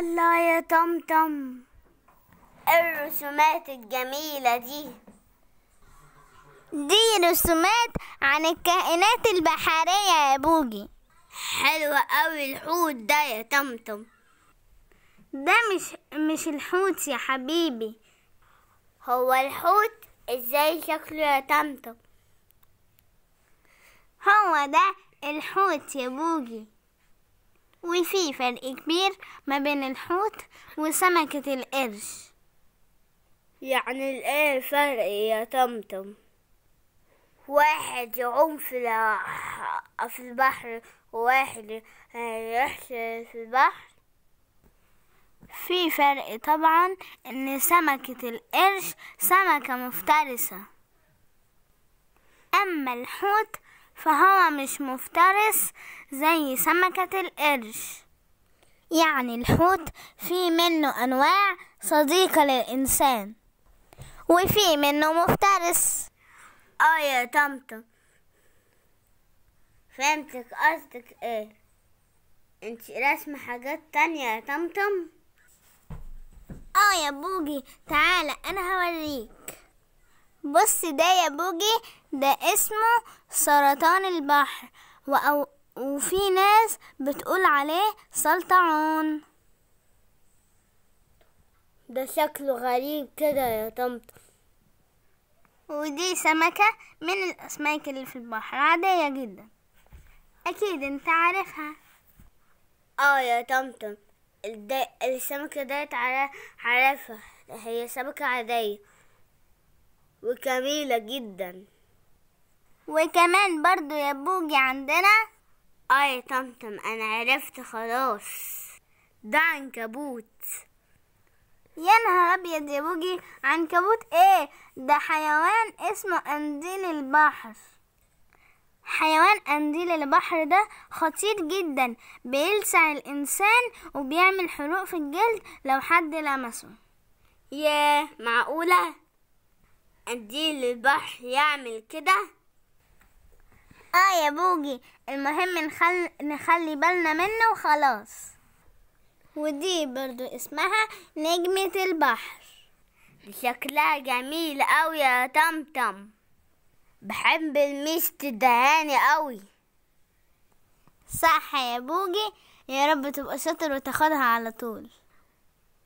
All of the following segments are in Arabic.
الله يا طمطم الرسومات الجميلة دي دي رسومات عن الكائنات البحرية يا بوجي حلوة قوي الحوت ده يا طمطم ده مش مش الحوت يا حبيبي هو الحوت ازاي شكله يا طمطم هو ده الحوت يا بوجي وفي فرق كبير ما بين الحوت وسمكة القرش يعني الايه الفرق يا طمطم واحد يعوم في في البحر وواحد يحشر في البحر في فرق طبعا ان سمكة القرش سمكة مفترسة اما الحوت فهو مش مفترس زي سمكة القرش يعني الحوت في منه أنواع صديقة للإنسان وفي منه مفترس اه يا طمطم فهمتك قصدك ايه انت رسم حاجات تانية يا طمطم اه يا بوجي تعالى انا هوريك بص ده يا بوجي ده اسمه سرطان البحر وأو وفي ناس بتقول عليه سلطعون ده شكله غريب كده يا طمطم ودي سمكة من الأسماك اللي في البحر عادية جدا أكيد أنت عارفها اه يا طمطم السمكة ديت عارفها هي سمكة عادية وكميلة جدا وكمان برضو يا بوجي عندنا اي طمطم انا عرفت خلاص ده عنكبوت يا نهار ابيض يا بوجي عنكبوت ايه ده حيوان اسمه قنديل البحر حيوان قنديل البحر ده خطير جدا بيلسع الإنسان وبيعمل حروق في الجلد لو حد لمسه ياه معقولة اديه للبحر يعمل كده اه يا بوجي المهم نخل... نخلي بالنا منه وخلاص ودي برضو اسمها نجمة البحر شكلها جميل قوي يا طمطم بحب الميست ده اوي قوي صح يا بوجي يا رب تبقى شاطر وتاخدها على طول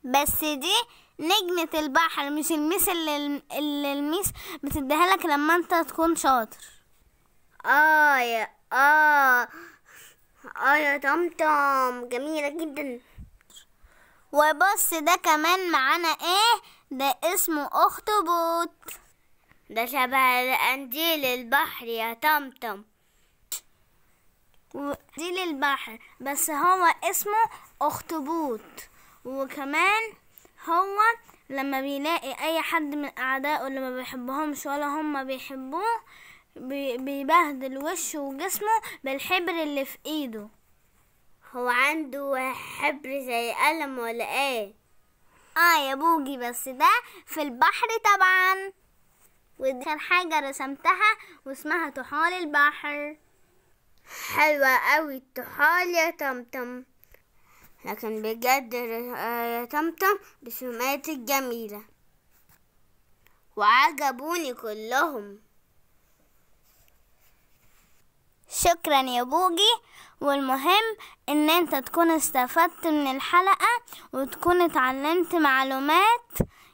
بس دي نجمة البحر مش الميس اللي, اللي الميس بتديها لك لما انت تكون شاطر اه يا اه اه يا طمطم جميلة جدا وبص ده كمان معانا ايه ده اسمه اخطبوط ده شبه قنديل البحر يا طمطم قنديل البحر بس هو اسمه اخطبوط وكمان هو لما بيلاقي اي حد من اعدائه اللي ما بيحبهمش ولا هم بيحبوه بيبهدل وشه وجسمه بالحبر اللي في ايده هو عنده حبر زي قلم ولا ايه اه يا بوجي بس ده في البحر طبعا ودي كان حاجة رسمتها واسمها طحال البحر حلوة قوي الطحال يا طمطم لكن بجد تمتم بسماتي الجميلة وعجبوني كلهم شكرا يا بوجي والمهم ان انت تكون استفدت من الحلقة وتكون اتعلمت معلومات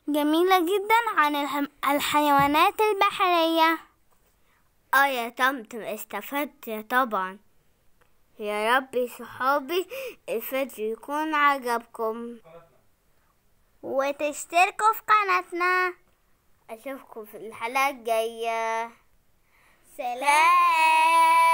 جميلة جدا عن الحيوانات البحرية اه يا تمتم استفدت طبعا يا ربي صحابي الفيديو يكون عجبكم وتشتركوا في قناتنا اشوفكم في الحلقه الجايه سلام